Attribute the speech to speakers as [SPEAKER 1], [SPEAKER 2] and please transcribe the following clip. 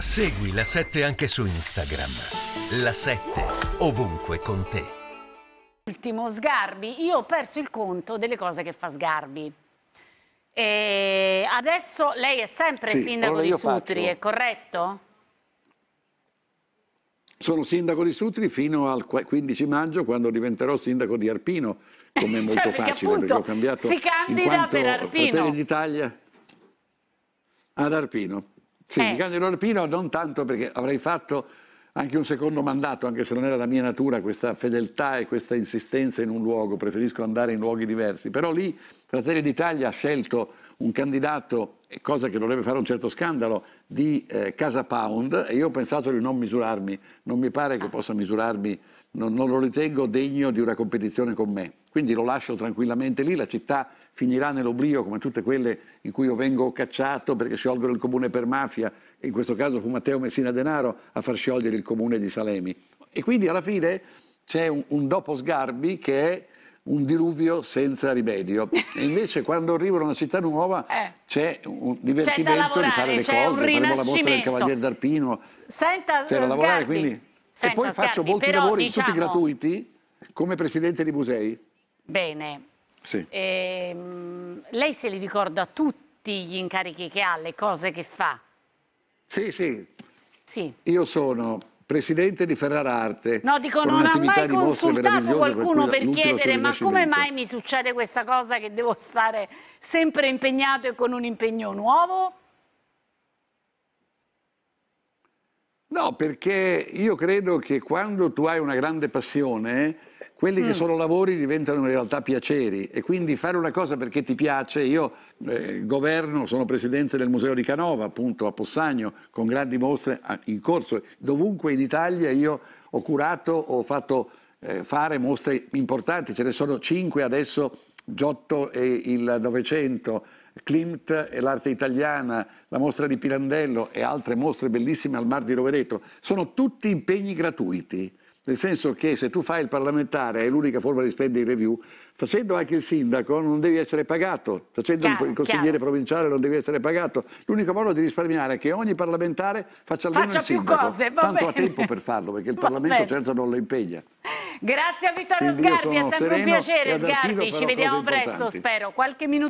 [SPEAKER 1] Segui la 7 anche su Instagram. La 7 ovunque con te.
[SPEAKER 2] Ultimo Sgarbi, io ho perso il conto delle cose che fa Sgarbi. E adesso lei è sempre sì, sindaco di Sutri, faccio... è corretto?
[SPEAKER 1] Sono sindaco di Sutri fino al 15 maggio quando diventerò sindaco di Arpino, come è molto cioè, perché facile perché ho cambiato si candida per Arpino. Fratelli d'Italia ad Arpino. Sì, eh. di Candelo Pino non tanto perché avrei fatto anche un secondo mandato, anche se non era la mia natura, questa fedeltà e questa insistenza in un luogo, preferisco andare in luoghi diversi, però lì Fratelli d'Italia ha scelto un candidato eh, cosa che dovrebbe fare un certo scandalo, di eh, Casa Pound e io ho pensato di non misurarmi, non mi pare che possa misurarmi, non, non, lo ritengo degno di una competizione con me. Quindi lo lascio tranquillamente lì, la città finirà nell'oblio come tutte quelle in cui io vengo cacciato perché sciolgono il comune per mafia, in questo caso fu Matteo Messina Denaro a far sciogliere il comune di Salemi. E quindi alla fine c'è un, un dopo Sgarbi che è un diluvio senza rimedio. E invece quando arriva una città nuova eh. c'è un divertimento c'è lavorare, di fare le c'è cose, faremo la mostra del Cavalier d'Arpino,
[SPEAKER 2] Senta, c'è da lavorare quindi...
[SPEAKER 1] Senta, e poi Sgarbi, faccio molti però, lavori, diciamo... tutti gratuiti, come presidente di musei. Bene. Sì.
[SPEAKER 2] Ehm, lei se li ricorda tutti gli incarichi che ha, le cose che fa?
[SPEAKER 1] Sì, sì. sì. Io sono presidente di Ferrararte. No, dico, non ha mai consultato qualcuno per, per chiedere ma come mai
[SPEAKER 2] mi succede questa cosa che devo stare sempre impegnato e con un impegno nuovo?
[SPEAKER 1] No, perché io credo che quando tu hai una grande passione quelli mm. che sono lavori diventano in realtà piaceri e quindi fare una cosa perché ti piace, io eh, governo, sono presidente del Museo di Canova, appunto a Possagno, con grandi mostre in corso, dovunque in Italia io ho curato, ho fatto eh, fare mostre importanti, ce ne sono cinque adesso, Giotto e il Novecento, Klimt e l'arte italiana, la mostra di Pirandello e altre mostre bellissime al Mar di Rovereto, sono tutti impegni gratuiti nel senso che se tu fai il parlamentare è l'unica forma di spending review, facendo anche il sindaco non devi essere pagato, facendo chiaro, il consigliere chiaro. provinciale non devi essere pagato, l'unico modo di risparmiare è che ogni parlamentare faccia almeno faccia il sindaco, più cose, va tanto bene. ha tempo per farlo perché il va Parlamento bene. certo non lo impegna.
[SPEAKER 2] Grazie a Vittorio Quindi Sgarbi, è sempre un piacere Sgarbi, ci vediamo presto spero, qualche minuto